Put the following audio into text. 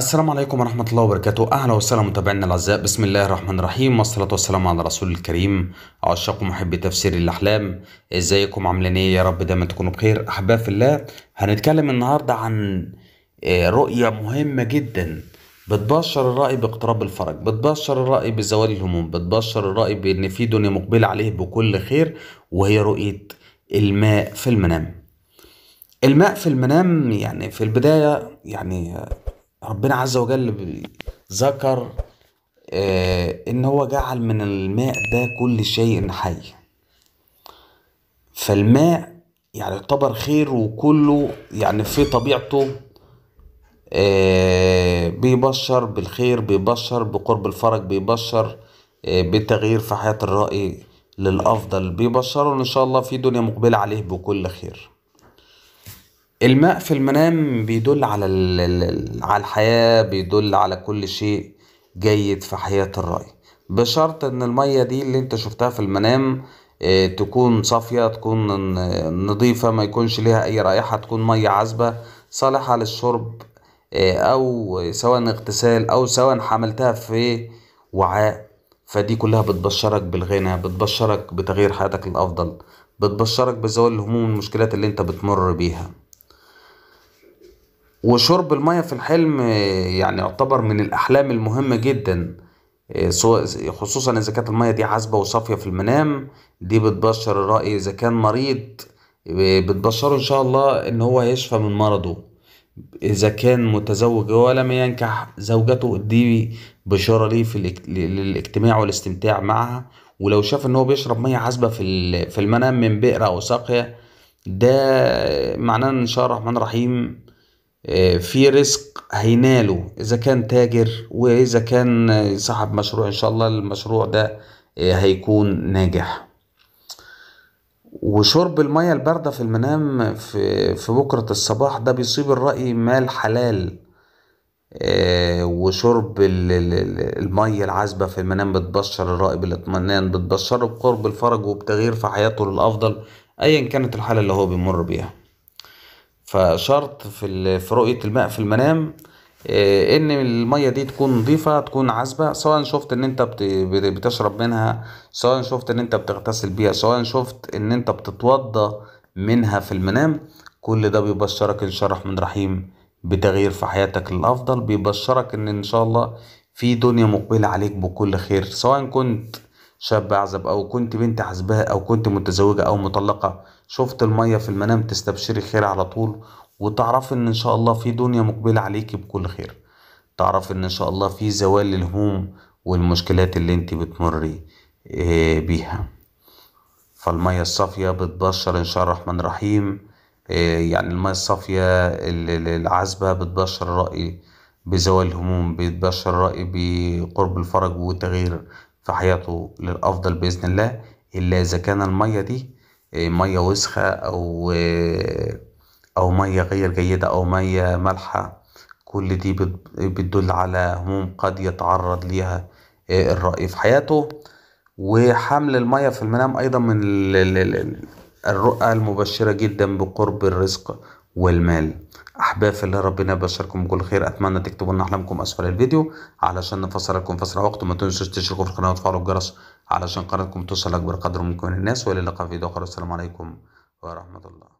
السلام عليكم ورحمة الله وبركاته أهلا وسهلا متابعينا الأعزاء بسم الله الرحمن الرحيم والصلاة والسلام على رسول الكريم عشاق محبي تفسير الأحلام إزيكم عاملين إيه يا رب دايما تكونوا بخير أحباب في الله هنتكلم النهاردة عن آه، رؤية مهمة جدا بتبشر الرأي باقتراب الفرج بتبشر الرأي بزوال الهموم بتبشر الرأي بأن في دنيا مقبلة عليه بكل خير وهي رؤية الماء في المنام الماء في المنام يعني في البداية يعني ربنا عز وجل ذكر آه، ان هو جعل من الماء ده كل شيء حي فالماء يعني يعتبر خير وكله يعني في طبيعته آه، بيبشر بالخير بيبشر بقرب الفرج بيبشر آه، بتغيير في حياة الرأي للأفضل بيبشره إن شاء الله في دنيا مقبلة عليه بكل خير الماء في المنام بيدل على على الحياة بيدل على كل شيء جيد في حياة الرأي بشرط ان المية دي اللي انت شفتها في المنام آه، تكون صافية تكون نظيفة ما يكونش ليها اي رائحة تكون مية عذبة صالحة للشرب آه، او سواء اغتسال او سواء حملتها في وعاء فدي كلها بتبشرك بالغنى بتبشرك بتغيير حياتك للافضل بتبشرك بزوال الهموم والمشكلات اللي انت بتمر بيها وشرب المية في الحلم آه، يعني يعتبر من الأحلام المهمة جدا آه، خصوصا إذا كانت المية دي عذبة وصافية في المنام دي بتبشر الرأي إذا كان مريض آه، بتبشره إن شاء الله إن هو هيشفى من مرضه إذا كان متزوج ولم ينكح زوجته دي بشارة ليه في للاجتماع والاستمتاع معها ولو شاف إن هو بيشرب مية عذبة في في المنام من بئر أو ساقية ده معناه إن شاء الله الرحمن الرحيم آه، في رزق هيناله اذا كان تاجر واذا كان آه، صاحب مشروع ان شاء الله المشروع ده آه، هيكون ناجح وشرب المية الباردة في المنام في, في بكرة الصباح ده بيصيب الرأي مال حلال وشرب المية العذبة في المنام بتبشر الرأي بالاطمئنان بتبشره بقرب الفرج وبتغيير في حياته للأفضل أيا كانت الحالة اللي هو بيمر بيها فشرط في في رؤيه الماء في المنام آه، ان الميه دي تكون نظيفه تكون عذبه سواء شفت ان انت بتشرب منها سواء شفت ان انت بتغتسل بيها سواء شفت ان انت بتتوضى منها في المنام كل ده بيبشرك ان شاء الله الرحمن الرحيم بتغيير في حياتك للافضل بيبشرك ان ان شاء الله في دنيا مقبله عليك بكل خير سواء كنت شاب أعزب أو كنت بنت عزباء أو كنت متزوجة أو مطلقة شفت المية في المنام تستبشري خير على طول وتعرفي إن إن شاء الله في دنيا مقبلة عليكي بكل خير تعرفي إن إن شاء الله في زوال للهموم والمشكلات اللي انت بتمري آه، بيها فالمية الصافية بتبشر إن شاء الرحمن الرحيم آه، يعني المية الصافية العذبة بتبشر الرأي بزوال الهموم بتبشر الرأي بقرب الفرج وتغيير في حياته للأفضل بإذن الله إلا إذا كان المية دي آه، مية وسخة أو آه، أو مية غير جيدة أو مية مالحة كل دي بتدل على هموم قد يتعرض ليها آه، الرأي في حياته وحمل المية في المنام أيضا من الرؤى المبشرة جدا بقرب الرزق والمال احباب في الله ربنا يبشركم بكل خير اتمنى تكتبوا لنا احلامكم اسفل الفيديو علشان نفسر لكم في اسرع وقت وما تنسوش تشتركوا في القناه وتفعلوا الجرس علشان قناتكم توصل لاكبر قدر ممكن من الناس والى اللقاء في فيديو اخر والسلام عليكم ورحمه الله